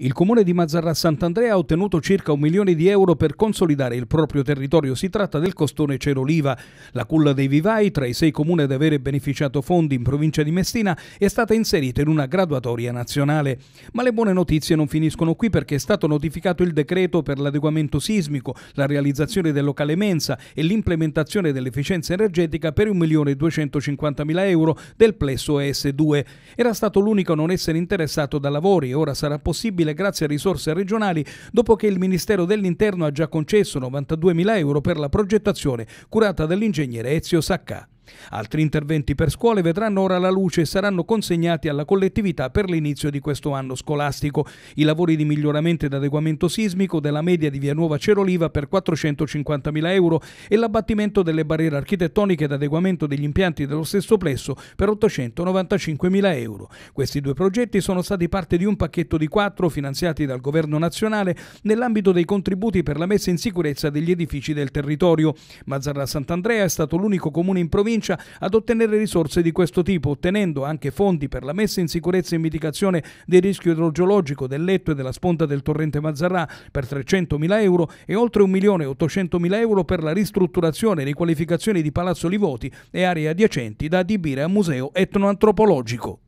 il comune di Mazzarra Sant'Andrea ha ottenuto circa un milione di euro per consolidare il proprio territorio. Si tratta del costone Ceroliva. La culla dei vivai, tra i sei comuni ad avere beneficiato fondi in provincia di Messina, è stata inserita in una graduatoria nazionale. Ma le buone notizie non finiscono qui perché è stato notificato il decreto per l'adeguamento sismico, la realizzazione del locale mensa e l'implementazione dell'efficienza energetica per 1.250.000 euro del plesso ES2. Era stato l'unico a non essere interessato da lavori e ora sarà possibile disponibile grazie a risorse regionali dopo che il Ministero dell'Interno ha già concesso 92.000 euro per la progettazione curata dall'ingegnere Ezio Sacca. Altri interventi per scuole vedranno ora la luce e saranno consegnati alla collettività per l'inizio di questo anno scolastico. I lavori di miglioramento ed adeguamento sismico della media di Via Nuova Ceroliva per 450.000 euro e l'abbattimento delle barriere architettoniche ed adeguamento degli impianti dello stesso plesso per 895.000 euro. Questi due progetti sono stati parte di un pacchetto di quattro finanziati dal Governo nazionale nell'ambito dei contributi per la messa in sicurezza degli edifici del territorio. Mazzarra Sant'Andrea è stato l'unico comune in provincia provincia ad ottenere risorse di questo tipo, ottenendo anche fondi per la messa in sicurezza e mitigazione del rischio idrogeologico del letto e della sponda del torrente Mazzarrà per 300.000 euro e oltre 1.800.000 euro per la ristrutturazione e riqualificazione di Palazzo Livoti e aree adiacenti da adibire a museo etnoantropologico.